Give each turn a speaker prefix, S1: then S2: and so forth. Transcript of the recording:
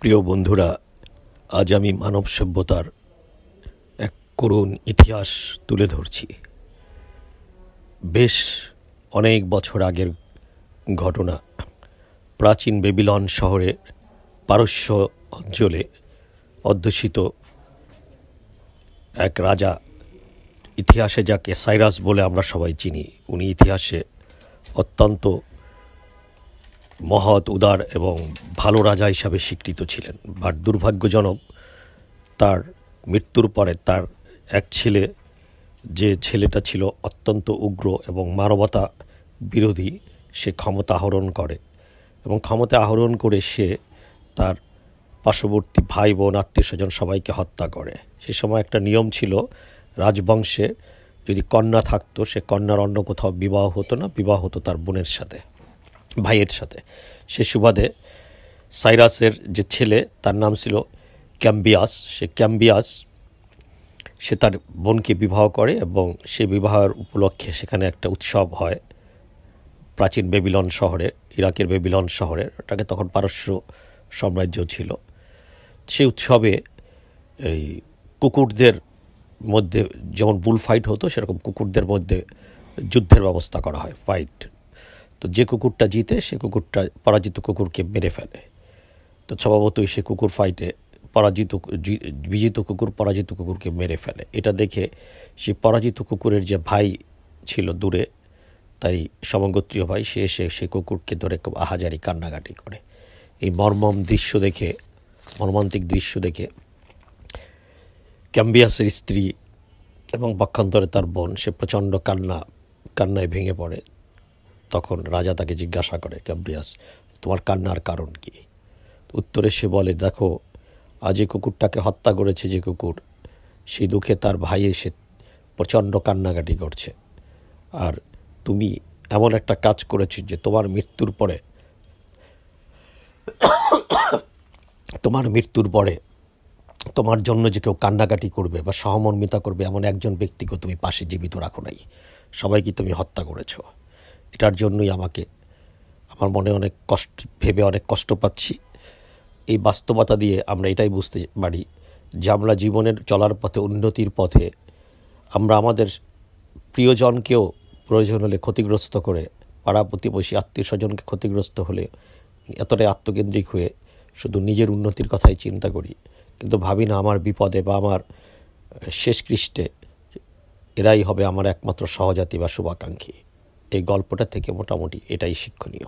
S1: প্রিয় বন্ধুরা আজ আমি মানব সভ্যতার এক করুণ ইতিহাস তুলে ধরছি বেশ অনেক বছর আগের ঘটনা প্রাচীন বেবিলন শহরে পারস্য অঞ্চলে অধ্যুষিত এক রাজা ইতিহাসে যাকে সাইরাস বলে আমরা সবাই চিনি উনি ইতিহাসে অত্যন্ত মহৎ উদার এবং ভালো রাজা হিসাবে স্বীকৃত ছিলেন বাট দুর্ভাগ্যজনক তার মৃত্যুর পরে তার এক ছেলে যে ছেলেটা ছিল অত্যন্ত উগ্র এবং মানবতা বিরোধী সে ক্ষমতা আহরণ করে এবং ক্ষমতা আহরণ করে সে তার পার্শ্ববর্তী ভাই বোন আত্মীয় স্বজন সবাইকে হত্যা করে সে সময় একটা নিয়ম ছিল রাজবংশে যদি কন্যা থাকতো সে কন্যার অন্য কোথাও বিবাহ হতো না বিবাহ হতো তার বোনের সাথে ভাইয়ের সাথে সে সুবাদে সাইরাসের যে ছেলে তার নাম ছিল ক্যাম্বিয়াস সে ক্যাম্বিয়াস সে তার বোনকে বিবাহ করে এবং সে বিবাহের উপলক্ষে সেখানে একটা উৎসব হয় প্রাচীন বেবিলন শহরে ইরাকের বেবিলন শহরে ওটাকে তখন পারস্য সাম্রাজ্য ছিল সেই উৎসবে এই কুকুরদের মধ্যে যেমন বুল ফাইট হতো সেরকম কুকুরদের মধ্যে যুদ্ধের ব্যবস্থা করা হয় ফাইট তো যে কুকুরটা জিতে সে কুকুরটা পরাজিত কুকুরকে মেরে ফেলে তো স্বভাবতই সে কুকুর ফাইটে পরাজিত বিজিত কুকুর পরাজিত কুকুরকে মেরে ফেলে এটা দেখে সে পরাজিত কুকুরের যে ভাই ছিল দূরে তাই সমগোত্রীয় ভাই সে এসে সে কুকুরকে ধরে খুব আহাজারি কান্নাকাটি করে এই মর্মম দৃশ্য দেখে মর্মান্তিক দৃশ্য দেখে ক্যাম্বিয়াসের স্ত্রী এবং পক্ষান্তরে তার বোন সে প্রচণ্ড কান্না কান্নায় ভেঙে পড়ে তখন রাজা তাকে জিজ্ঞাসা করে ক্যাম্বিয়াস তোমার কান্নার কারণ কি উত্তরে সে বলে দেখো আজ এই কুকুরটাকে হত্যা করেছে যে কুকুর সেই দুঃখে তার ভাই এসে প্রচণ্ড কান্নাকাটি করছে আর তুমি এমন একটা কাজ করেছো যে তোমার মৃত্যুর পরে তোমার মৃত্যুর পরে তোমার জন্য যে কেউ কান্নাকাটি করবে বা সহমর্মিতা করবে এমন একজন ব্যক্তিকে তুমি পাশে জীবিত রাখো নাই সবাইকে তুমি হত্যা করেছো এটার জন্যই আমাকে আমার মনে অনেক কষ্ট ভেবে অনেক কষ্ট পাচ্ছি এই বাস্তবতা দিয়ে আমরা এটাই বুঝতে পারি যে আমরা জীবনের চলার পথে উন্নতির পথে আমরা আমাদের প্রিয়জনকেও প্রয়োজন হলে ক্ষতিগ্রস্ত করে পাড়া প্রতিবেশী আত্মীয় স্বজনকে ক্ষতিগ্রস্ত হলে এতটাই আত্মকেন্দ্রিক হয়ে শুধু নিজের উন্নতির কথাই চিন্তা করি কিন্তু ভাবি না আমার বিপদে বা আমার শেষকৃষ্টে এরাই হবে আমার একমাত্র সহজাতি বা শুভাকাঙ্ক্ষী এই গল্পটা থেকে মোটামুটি এটাই শিক্ষণীয়